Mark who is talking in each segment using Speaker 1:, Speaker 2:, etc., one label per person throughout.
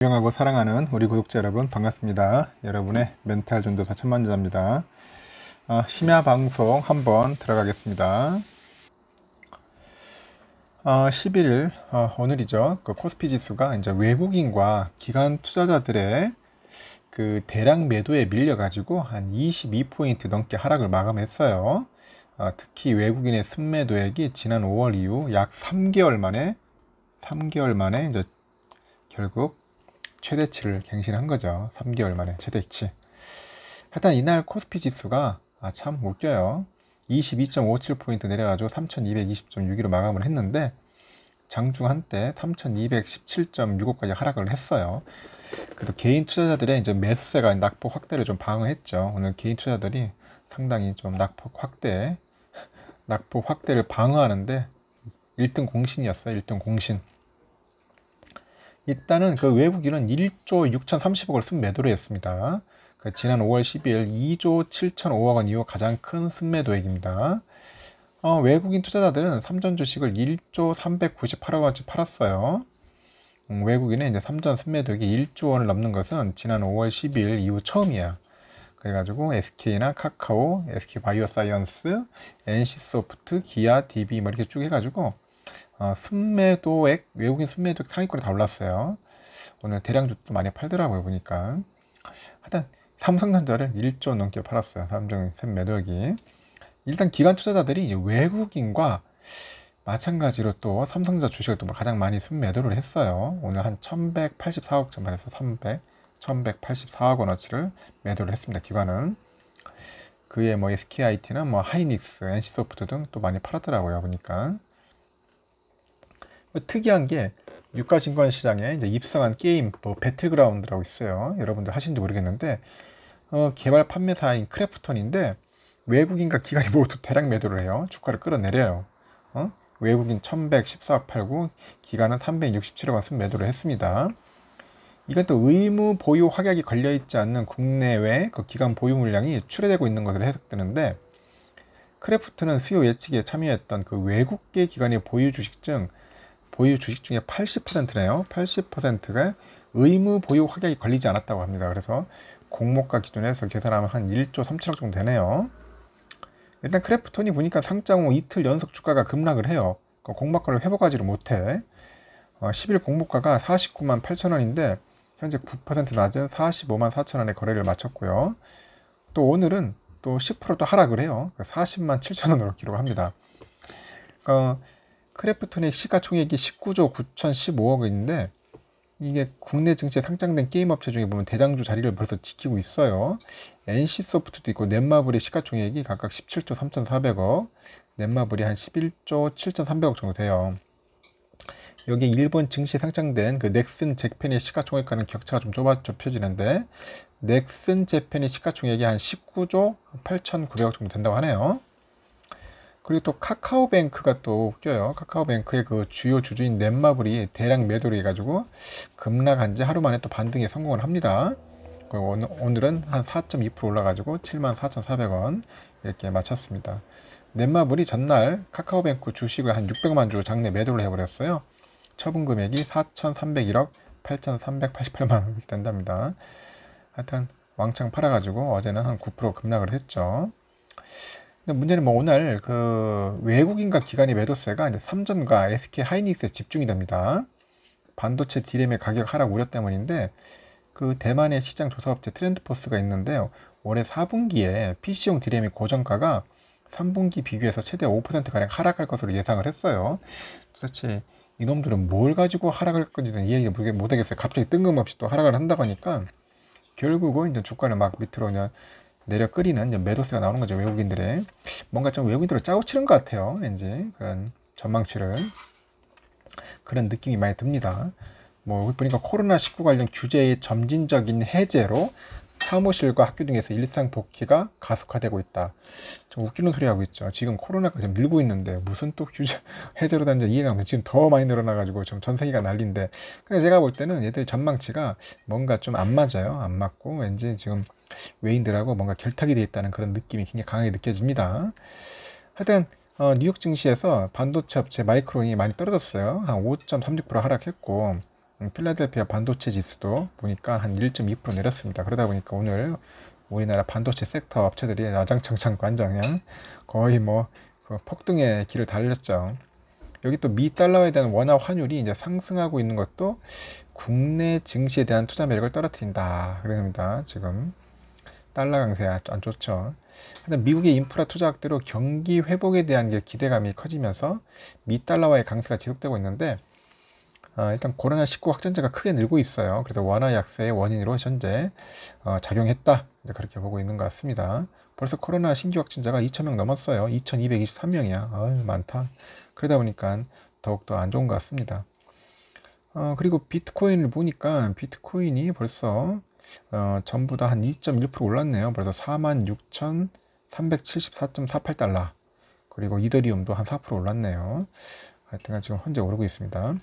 Speaker 1: 존경하고 사랑하는 우리 구독자 여러분 반갑습니다. 여러분의 멘탈 전도사 천만자입니다. 아, 심야 방송 한번 들어가겠습니다. 아, 11일 아, 오늘이죠. 그 코스피 지수가 이제 외국인과 기관 투자자들의 그 대량 매도에 밀려가지고 한 22포인트 넘게 하락을 마감했어요. 아, 특히 외국인의 순매도액이 지난 5월 이후 약 3개월 만에 3개월 만에 이제 결국 최대치를 갱신한 거죠. 3개월 만에 최대치. 일단 이날 코스피 지수가 아참 웃겨요. 22.57포인트 내려가지고 3 2 2 0 6 2로 마감을 했는데 장중 한때 3217.65까지 하락을 했어요. 그래도 개인 투자자들의 이제 매수세가 낙폭 확대를 좀 방어했죠. 오늘 개인 투자들이 상당히 좀 낙폭 확대, 낙폭 확대를 방어하는데 1등 공신이었어요. 1등 공신. 일단은 그 외국인은 1조 6,030억을 순매도로 했습니다. 그 지난 5월 12일 2조 7,005억 원 이후 가장 큰 순매도액입니다. 어, 외국인 투자자들은 삼전 주식을 1조 398억 원치 팔았어요. 음, 외국인은 이제 삼전 순매도액이 1조 원을 넘는 것은 지난 5월 12일 이후 처음이야. 그래가지고 SK나 카카오, SK 바이오사이언스, NC소프트, 기아, DB 뭐 이렇게 쭉 해가지고 아, 순매도액, 외국인 순매도액 상위권에 다 올랐어요. 오늘 대량 주도 많이 팔더라고요, 보니까. 하여튼, 삼성전자를 1조 넘게 팔았어요. 삼성 순매도액이. 일단 기관 투자자들이 외국인과 마찬가지로 또 삼성자 전 주식을 또 가장 많이 순매도를 했어요. 오늘 한 1184억 전반에서 300, 1184억 원어치를 매도를 했습니다. 기관은. 그에 뭐 SKIT나 뭐 하이닉스, NC소프트 등 또 많이 팔았더라고요. 보니까. 특이한 게 유가 증권 시장에 이제 입성한 게임 뭐 배틀그라운드라고 있어요. 여러분들 하신지 모르겠는데 어, 개발 판매사인 크래프톤인데 외국인과 기관이 모두 대량 매도를 해요. 주가를 끌어내려요. 어? 외국인 1114억 팔고 기관은 367억 원쓴 매도를 했습니다. 이건 또 의무 보유 확약이 걸려있지 않는 국내외 그기관 보유 물량이 출해되고 있는 것으로 해석되는데 크래프트는 수요 예측에 참여했던 그 외국계 기관의 보유 주식 중 보유 주식 중에 80%네요. 80%가 의무 보유 확약이 걸리지 않았다고 합니다. 그래서 공모가 기준에서 계산하면 한 1조 3천억 정도 되네요. 일단 크래프톤이 보니까 상장 후 이틀 연속 주가가 급락을 해요. 그러니까 공모가를 회복하지를 못해. 어, 10일 공모가가 49만 8천원인데 현재 9% 낮은 45만 4천원에 거래를 마쳤고요. 또 오늘은 또 10%또 하락을 해요. 40만 그러니까 7천원으로 기록합니다. 어, 크래프톤의 시가총액이 19조 9,015억인데 이게 국내 증시에 상장된 게임 업체 중에 보면 대장주 자리를 벌써 지키고 있어요. NC 소프트도 있고 넷마블의 시가총액이 각각 17조 3,400억, 넷마블이 한 11조 7,300억 정도 돼요. 여기 일본 증시에 상장된 그 넥슨 잭펜의 시가총액과는 격차가 좀 좁아 혀지는데 넥슨 잭펜의 시가총액이 한 19조 8,900억 정도 된다고 하네요. 그리고 또 카카오뱅크가 또 웃겨요. 카카오뱅크의 그 주요 주주인 넷마블이 대량 매도를 해가지고 급락한 지 하루 만에 또 반등에 성공을 합니다. 오늘은 한 4.2% 올라가지고 74,400원 이렇게 마쳤습니다. 넷마블이 전날 카카오뱅크 주식을 한 600만 주 장내 매도를 해버렸어요. 처분 금액이 4,301억 8,388만 원이 된답니다. 하여튼 왕창 팔아가지고 어제는 한 9% 급락을 했죠. 근데 문제는 뭐 오늘 그 외국인과 기관의 매도세가 이제 삼전과 SK 하이닉스에 집중이 됩니다. 반도체 디램의 가격 하락 우려 때문인데 그 대만의 시장 조사업체 트렌드포스가 있는데요. 올해 4분기에 PC용 디램의 고정가가 3분기 비교해서 최대 5%가량 하락할 것으로 예상을 했어요. 도대체 이놈들은 뭘 가지고 하락할 건지는 이해를 못하겠어요. 갑자기 뜬금없이 또 하락을 한다고 하니까 결국은 이제 주가는 막 밑으로 그냥 내려 끓이는 매도세가 나오는 거죠. 외국인들의. 뭔가 좀 외국인들을 짜고 치는 것 같아요. 왠지 그런 전망치를. 그런 느낌이 많이 듭니다. 뭐 보니까 코로나19 관련 규제의 점진적인 해제로 사무실과 학교 등에서 일상 복귀가 가속화되고 있다. 좀 웃기는 소리 하고 있죠. 지금 코로나가 지금 밀고 있는데 무슨 또 규제 해제로 단지 이해가 안 돼. 지금 더 많이 늘어나가지고 지금 전 세계가 난리인데. 근데 제가 볼 때는 얘들 전망치가 뭔가 좀 안 맞아요. 안 맞고 왠지 지금 외인들하고 뭔가 결탁이 되어 있다는 그런 느낌이 굉장히 강하게 느껴집니다. 하여튼 어, 뉴욕 증시에서 반도체 업체 마이크론이 많이 떨어졌어요. 한 5.36% 하락했고 음, 필라델피아 반도체 지수도 보니까 한 1.2% 내렸습니다. 그러다 보니까 오늘 우리나라 반도체 섹터 업체들이 야장창창 관장량 거의 뭐그 폭등의 길을 달렸죠. 여기 또 미 달러에 대한 원화 환율이 이제 상승하고 있는 것도 국내 증시에 대한 투자 매력을 떨어뜨린다. 그럽니다. 지금. 달러 강세 안 좋죠. 근데 미국의 인프라 투자학대로 경기 회복에 대한 기대감이 커지면서 미달러와의 강세가 지속되고 있는데 어, 일단 코로나19 확진자가 크게 늘고 있어요. 그래서 원화 약세의 원인으로 현재 어, 작용했다. 그렇게 보고 있는 것 같습니다. 벌써 코로나 신규 확진자가 2천명 넘었어요. 2,223명이야. 아유, 많다. 그러다 보니까 더욱더 안 좋은 것 같습니다. 어, 그리고 비트코인을 보니까 비트코인이 벌써 어, 전부 다 한 2.1% 올랐네요. 그래 46,374.48달러. 그리고 이더리움도 한 4% 올랐네요. 하여튼간 지금 현재 오르고 있습니다.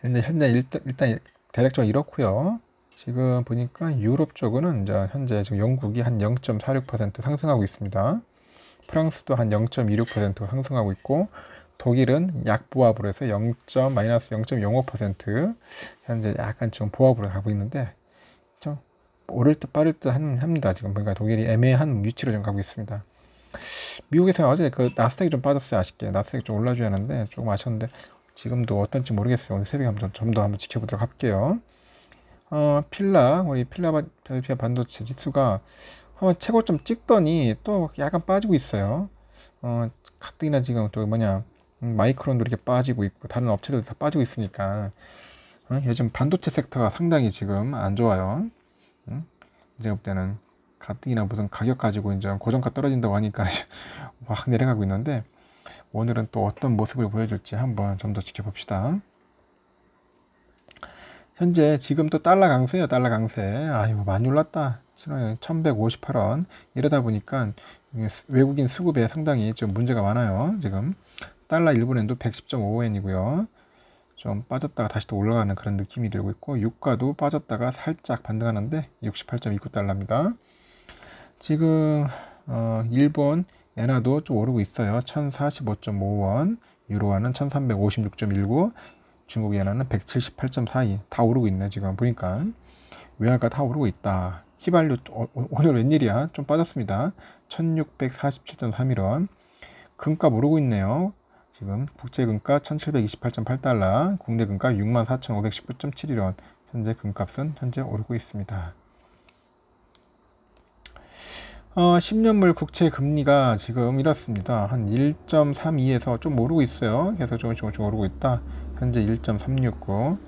Speaker 1: 근데 현재 일단, 일단 대략적으로 이렇고요. 지금 보니까 유럽 쪽은 이제 현재 지금 영국이 한 0.46% 상승하고 있습니다. 프랑스도 한 0.26% 상승하고 있고 독일은 약보합으로 해서 0. 마이너스 0.05% 현재 약간 좀 보합으로 가고 있는데 좀 오를 듯 빠를 듯 합니다. 지금 그러니까 독일이 애매한 위치로 좀 가고 있습니다. 미국에서 어제 그 나스닥이 좀 빠졌어요. 아쉽게 나스닥이 좀 올라줘야 하는데 조금 아쉬웠는데 지금도 어떤지 모르겠어요. 오늘 새벽에 한번 좀 더 한번 지켜보도록 할게요. 어, 필라 우리 필라 발피아 반도체 지수가 한번 최고점 찍더니 또 약간 빠지고 있어요. 어, 가뜩이나 지금 또 뭐냐 마이크론도 이렇게 빠지고 있고 다른 업체들도 다 빠지고 있으니까 어? 요즘 반도체 섹터가 상당히 지금 안 좋아요. 이제 볼 때는 가뜩이나 무슨 가격 가지고 이제 고정가 떨어진다고 하니까 확 내려가고 있는데 오늘은 또 어떤 모습을 보여줄지 한번 좀 더 지켜봅시다. 현재 지금 또 달러 강세예요. 달러 강세. 아유 많이 올랐다. 1158원 이러다 보니까 외국인 수급에 상당히 좀 문제가 많아요. 지금 달러 일본엔도 110.5엔이고요. 좀 빠졌다가 다시 또 올라가는 그런 느낌이 들고 있고 유가도 빠졌다가 살짝 반등하는데 68.29달러입니다. 지금 어, 일본 엔화도 좀 오르고 있어요. 1045.5원, 유로화는 1356.19, 중국 엔화는 178.42. 다 오르고 있네 지금 보니까. 외화가 다 오르고 있다. 휘발유 어, 오늘 웬일이야? 좀 빠졌습니다. 1647.31원. 금값 오르고 있네요. 지금 국제 금가 1728.8달러, 국내 금가 64,519.71원, 현재 금값은 현재 오르고 있습니다. 어, 10년물 국채 금리가 지금 이렇습니다. 한 1.32에서 좀 오르고 있어요. 계속 조금씩 조금 오르고 있다. 현재 1.369.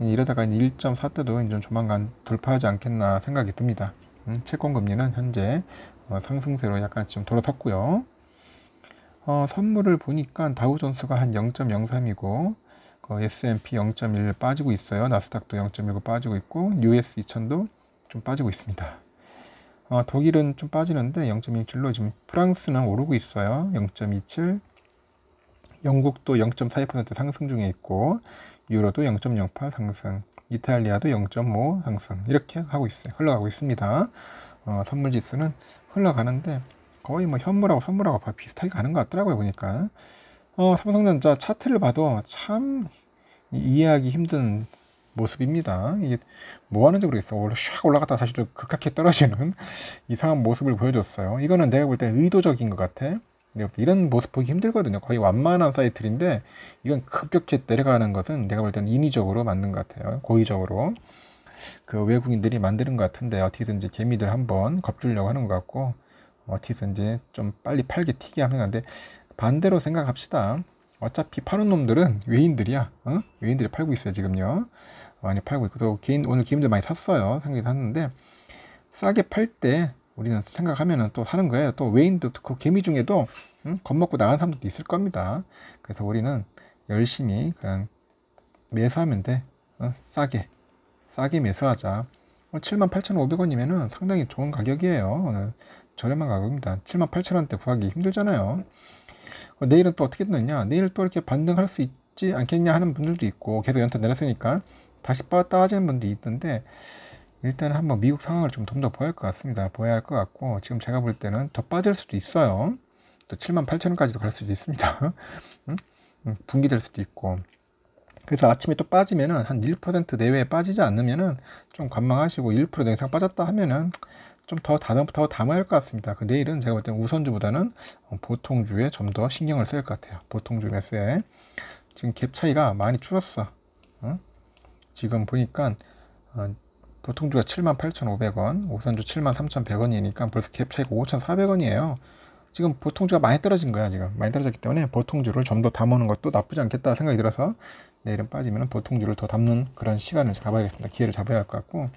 Speaker 1: 음, 이러다가 1.4 때도 이제 조만간 돌파하지 않겠나 생각이 듭니다. 음, 채권 금리는 현재 어, 상승세로 약간 좀 돌아섰고요. 어, 선물을 보니까 다우존스가 한 0.03이고 그 S&P 0.1 빠지고 있어요. 나스닥도 0 1 빠지고 있고 US 2000도 좀 빠지고 있습니다. 어, 독일은 좀 빠지는데 0.17로 지금 프랑스는 오르고 있어요. 0.27 영국도 0.42% 상승 중에 있고 유로도 0.08 상승 이탈리아도 0.5 상승 이렇게 하고 있어요. 흘러가고 있습니다. 어, 선물 지수는 흘러가는데 거의 뭐 현물하고 선물하고 비슷하게 가는 것 같더라고요 보니까 어, 삼성전자 차트를 봐도 참 이해하기 힘든 모습입니다. 이게 뭐 하는지 모르겠어. 원래 샥 올라갔다 다시 극하게 떨어지는 이상한 모습을 보여줬어요. 이거는 내가 볼 때 의도적인 것 같아. 이런 모습 보기 힘들거든요. 거의 완만한 사이트인데 이건 급격히 내려가는 것은 내가 볼 때는 인위적으로 만든 것 같아요. 고의적으로. 그 외국인들이 만드는 것 같은데 어떻게든지 개미들 한번 겁주려고 하는 것 같고 어떻게든지 좀 빨리 팔게 튀게 하면 안데 반대로 생각합시다. 어차피 파는 놈들은 외인들이야. 어? 외인들이 팔고 있어요 지금요. 많이 팔고 있고 또 개인 오늘 개인들 많이 샀어요. 상기 샀는데 싸게 팔 때 우리는 생각하면은 또 사는 거예요. 또 외인도 그 개미 중에도 응? 겁먹고 나간 사람들도 있을 겁니다. 그래서 우리는 열심히 그냥 매수하면 돼. 어? 싸게 싸게 매수하자. 78,500원이면은 어, 상당히 좋은 가격이에요. 오늘 저렴한 가격입니다. 7만 8 0 원대 구하기 힘들잖아요. 어, 내일은 또 어떻게 되느냐? 내일 또 이렇게 반등할 수 있지 않겠냐 하는 분들도 있고 계속 연타 내렸으니까 다시 빠따지는 분들이 있던데 일단 한번 미국 상황을 좀좀더봐야할 것 같습니다. 봐야할 것 같고 지금 제가 볼 때는 더 빠질 수도 있어요. 또 7만 8 0 원까지도 갈 수도 있습니다. 분기될 수도 있고 그래서 아침에 또 빠지면은 한 1% 내외에 빠지지 않으면은 좀 관망하시고 1% 이상 빠졌다 하면은 좀더 다듬부터 담아야 할 것 같습니다. 그 내일은 제가 볼때 우선주보다는 보통주에 좀 더 신경을 쓸 것 같아요. 보통주 매수에. 지금 갭 차이가 많이 줄었어. 어? 지금 보니까 어, 보통주가 78,500원, 우선주 73,100원이니까 벌써 갭 차이가 5,400원이에요. 지금 보통주가 많이 떨어진 거야, 지금. 많이 떨어졌기 때문에 보통주를 좀 더 담아오는 것도 나쁘지 않겠다 생각이 들어서 내일은 빠지면 보통주를 더 담는 그런 시간을 잡아야겠습니다. 기회를 잡아야 할 것 같고.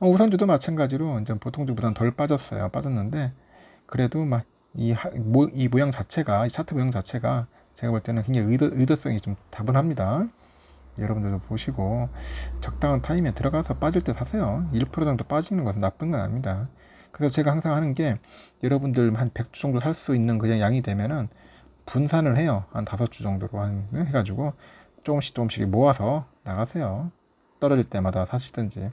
Speaker 1: 어, 우선주도 마찬가지로 이제 보통주보다는 덜 빠졌어요. 빠졌는데 그래도 막이이 모양 자체가 이 차트 모양 자체가 제가 볼 때는 굉장히 의도, 의도성이 좀 다분합니다. 여러분들도 보시고 적당한 타이밍에 들어가서 빠질 때 사세요. 1% 정도 빠지는 것은 나쁜 건 아닙니다. 그래서 제가 항상 하는 게 여러분들 한 100주 정도 살 수 있는 그냥 양이 되면은 분산을 해요. 한 5주 정도로 네, 해가지고 조금씩 조금씩 모아서 나가세요. 떨어질 때마다 사시든지.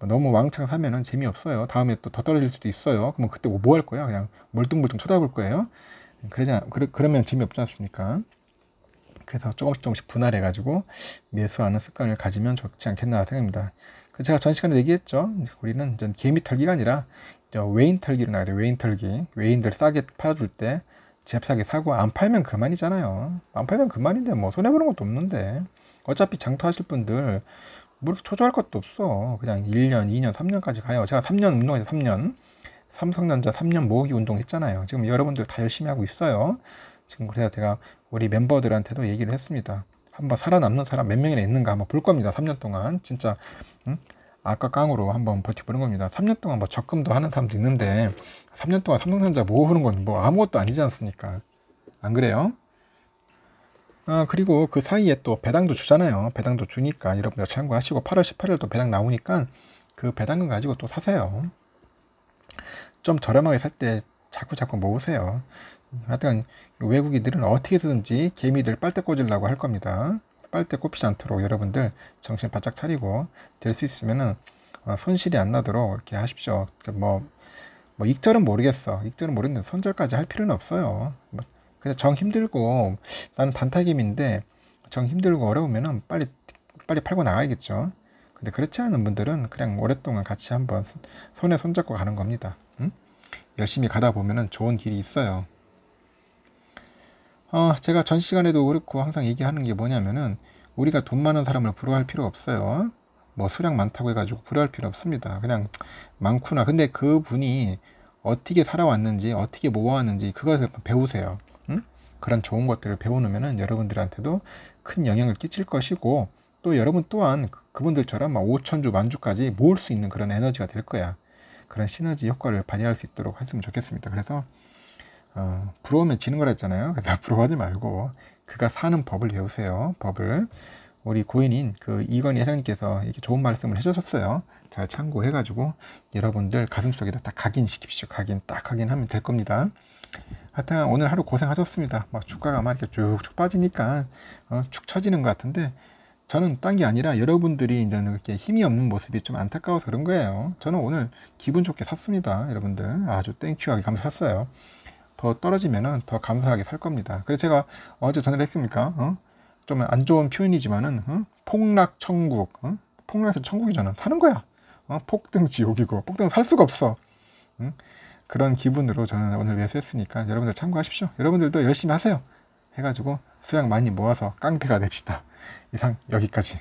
Speaker 1: 너무 왕창 사면은 재미없어요. 다음에 또 더 떨어질 수도 있어요. 그럼 그때 뭐 할 거야? 그냥 멀뚱멀뚱 쳐다볼 거예요. 그러자 그러, 그러면 재미없지 않습니까? 그래서 조금씩 조금씩 분할해가지고 매수하는 습관을 가지면 좋지 않겠나 생각합니다. 그 제가 전 시간에 얘기했죠. 우리는 이제 개미 털기가 아니라 외인 털기로 나가야 돼요. 외인 털기. 외인들 싸게 팔아줄 때 잽싸게 사고 안 팔면 그만이잖아요. 안 팔면 그만인데 뭐 손해보는 것도 없는데 어차피 장터하실 분들 뭐 이렇게 초조할 것도 없어. 그냥 1년, 2년, 3년까지 가요. 제가 3년 운동했어요. 3년. 삼성전자 3년 모으기 운동 했잖아요. 지금 여러분들 다 열심히 하고 있어요. 지금 그래서 제가 우리 멤버들한테도 얘기를 했습니다. 한번 살아남는 사람 몇 명이나 있는가 한번 볼 겁니다. 3년 동안 진짜 응? 아까 깡으로 한번 버텨보는 겁니다. 3년 동안 뭐 적금도 하는 사람도 있는데 3년 동안 삼성전자 모으는 건 뭐 아무것도 아니지 않습니까? 안 그래요? 아, 그리고 그 사이에 또 배당도 주잖아요. 배당도 주니까 여러분들 참고하시고 8월 18일 도 배당 나오니까 그 배당금 가지고 또 사세요. 좀 저렴하게 살 때 자꾸 자꾸 모으세요. 하여튼 외국인들은 어떻게든지 개미들 빨대 꽂으려고 할 겁니다. 빨대 꼽히지 않도록 여러분들 정신 바짝 차리고 될 수 있으면은 어, 손실이 안 나도록 이렇게 하십시오. 뭐, 뭐 익절은 모르겠어. 익절은 모르겠는데 손절까지 할 필요는 없어요. 뭐 그냥 정 힘들고 나는 단타김인데 정 힘들고 어려우면은 빨리 빨리 팔고 나가야겠죠. 근데 그렇지 않은 분들은 그냥 오랫동안 같이 한번 손에 손잡고 가는 겁니다. 응? 열심히 가다 보면은 좋은 길이 있어요. 어, 제가 전 시간에도 그렇고 항상 얘기하는 게 뭐냐면은 우리가 돈 많은 사람을 부러워할 필요 없어요. 뭐 수량 많다고 해가지고 부러워할 필요 없습니다. 그냥 많구나. 근데 그 분이 어떻게 살아왔는지, 어떻게 모아왔는지 그것을 배우세요. 그런 좋은 것들을 배워놓으면 여러분들한테도 큰 영향을 끼칠 것이고 또 여러분 또한 그, 그분들처럼 막 5천주, 만주까지 모을 수 있는 그런 에너지가 될 거야. 그런 시너지 효과를 발휘할 수 있도록 했으면 좋겠습니다. 그래서 어, 부러우면 지는 거라 했잖아요. 그래서 부러워하지 말고 그가 사는 법을 배우세요. 법을 우리 고인인 그 이건희 회장님께서 이렇게 좋은 말씀을 해주셨어요. 잘 참고해가지고 여러분들 가슴 속에다 딱 각인시킵시오. 각인 딱 각인하면 될 겁니다. 하여튼 오늘 하루 고생하셨습니다. 막 주가가 막 이렇게 쭉쭉 빠지니까 어, 축 처지는 것 같은데 저는 딴 게 아니라 여러분들이 이제 이렇게 힘이 없는 모습이 좀 안타까워서 그런 거예요. 저는 오늘 기분 좋게 샀습니다. 여러분들 아주 땡큐하게 감사했어요. 더 떨어지면은 더 감사하게 살 겁니다. 그래서 제가 어제 전화를 했습니까? 어? 좀안 좋은 표현이지만은 어? 폭락 천국, 어? 폭락에서 천국이잖아. 사는 거야. 어? 폭등 지옥이고 폭등 살 수가 없어. 응? 그런 기분으로 저는 오늘 위해서 했으니까 여러분들 참고하십시오. 여러분들도 열심히 하세요. 해가지고 수량 많이 모아서 깡패가 됩시다. 이상 여기까지.